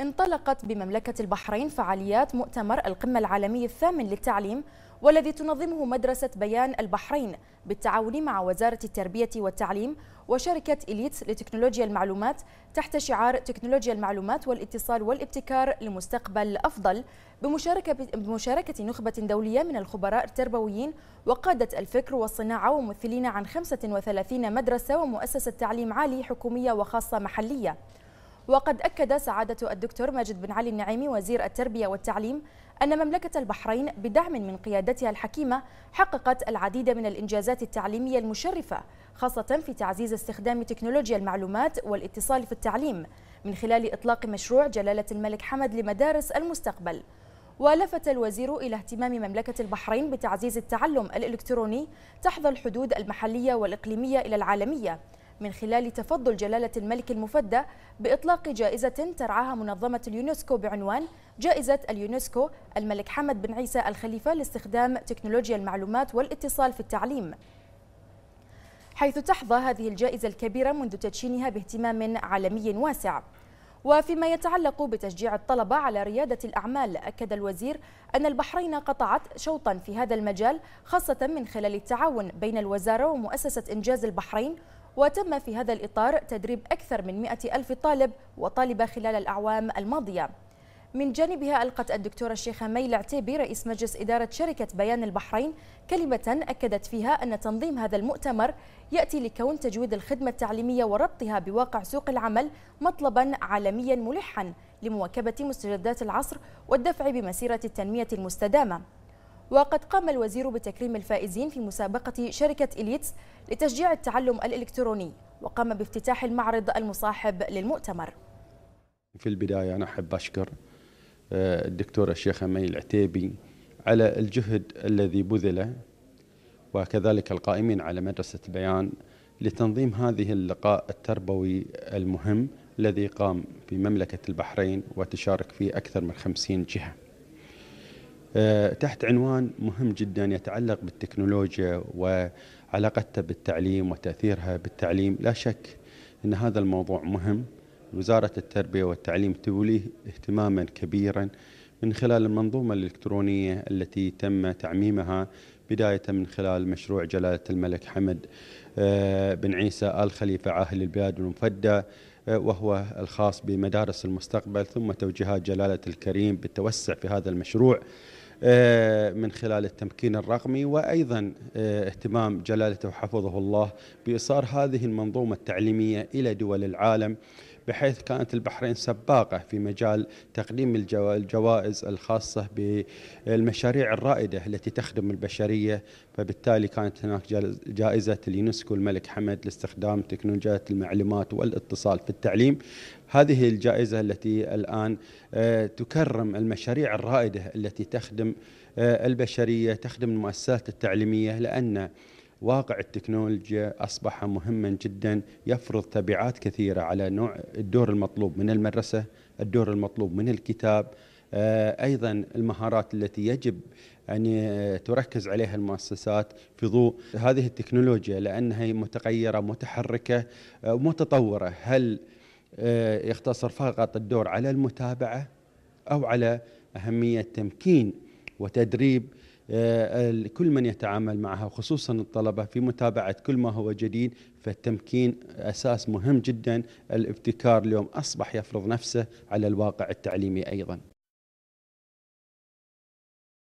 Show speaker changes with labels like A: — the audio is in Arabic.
A: انطلقت بمملكة البحرين فعاليات مؤتمر القمة العالمي الثامن للتعليم والذي تنظمه مدرسة بيان البحرين بالتعاون مع وزارة التربية والتعليم وشركة إليتس لتكنولوجيا المعلومات تحت شعار تكنولوجيا المعلومات والاتصال والابتكار لمستقبل أفضل بمشاركة, بمشاركة نخبة دولية من الخبراء التربويين وقادة الفكر والصناعة وممثلين عن 35 مدرسة ومؤسسة تعليم عالي حكومية وخاصة محلية وقد أكد سعادة الدكتور ماجد بن علي النعيمي وزير التربية والتعليم أن مملكة البحرين بدعم من قيادتها الحكيمة حققت العديد من الإنجازات التعليمية المشرفة خاصة في تعزيز استخدام تكنولوجيا المعلومات والاتصال في التعليم من خلال إطلاق مشروع جلالة الملك حمد لمدارس المستقبل ولفت الوزير إلى اهتمام مملكة البحرين بتعزيز التعلم الإلكتروني تحظى الحدود المحلية والإقليمية إلى العالمية من خلال تفضل جلالة الملك المفدى بإطلاق جائزة ترعاها منظمة اليونسكو بعنوان جائزة اليونسكو الملك حمد بن عيسى الخليفة لاستخدام تكنولوجيا المعلومات والاتصال في التعليم حيث تحظى هذه الجائزة الكبيرة منذ تدشينها باهتمام عالمي واسع وفيما يتعلق بتشجيع الطلبة على ريادة الأعمال أكد الوزير أن البحرين قطعت شوطا في هذا المجال خاصة من خلال التعاون بين الوزارة ومؤسسة إنجاز البحرين وتم في هذا الإطار تدريب أكثر من مئة ألف طالب وطالبة خلال الأعوام الماضية من جانبها ألقت الدكتورة الشيخة ميل عتيبي رئيس مجلس إدارة شركة بيان البحرين كلمة أكدت فيها أن تنظيم هذا المؤتمر يأتي لكون تجويد الخدمة التعليمية وربطها بواقع سوق العمل مطلبا عالميا ملحا لمواكبة مستجدات العصر والدفع بمسيرة التنمية المستدامة وقد قام الوزير بتكريم الفائزين في مسابقة شركة إليتس لتشجيع التعلم الإلكتروني وقام بافتتاح المعرض المصاحب للمؤتمر
B: في البداية أنا أحب أشكر آه، الدكتور الشيخ أمين العتيبي على الجهد الذي بذله وكذلك القائمين على مدرسة بيان لتنظيم هذه اللقاء التربوي المهم الذي قام في مملكة البحرين وتشارك فيه أكثر من خمسين جهة آه، تحت عنوان مهم جدا يتعلق بالتكنولوجيا وعلاقتها بالتعليم وتأثيرها بالتعليم لا شك أن هذا الموضوع مهم وزارة التربية والتعليم توليه اهتماما كبيرا من خلال المنظومة الإلكترونية التي تم تعميمها بداية من خلال مشروع جلالة الملك حمد آه، بن عيسى آل خليفة عاهل البلاد المفدى آه، وهو الخاص بمدارس المستقبل ثم توجيهات جلالة الكريم بالتوسع في هذا المشروع آه، من خلال التمكين الرقمي وايضا آه، اهتمام جلالته وحفظه الله بايصال هذه المنظومه التعليميه الى دول العالم بحيث كانت البحرين سباقة في مجال تقديم الجوائز الخاصة بالمشاريع الرائدة التي تخدم البشرية فبالتالي كانت هناك جائزة اليونسكو الملك حمد لاستخدام تكنولوجيات المعلومات والاتصال في التعليم هذه الجائزة التي الآن آه، تكرم المشاريع الرائدة التي تخدم آه، البشرية تخدم المؤسسات التعليمية لأن واقع التكنولوجيا أصبح مهما جدا يفرض تبعات كثيرة على نوع الدور المطلوب من المدرسة الدور المطلوب من الكتاب آه، أيضا المهارات التي يجب أن تركز عليها المؤسسات في ضوء هذه التكنولوجيا لأنها متغيرة متحركة آه، متطورة هل آه، يقتصر فقط الدور على المتابعة أو على أهمية تمكين وتدريب آه، كل من يتعامل معها وخصوصا الطلبة في متابعة كل ما هو جديد فالتمكين أساس مهم جدا الابتكار اليوم أصبح يفرض نفسه على الواقع التعليمي أيضا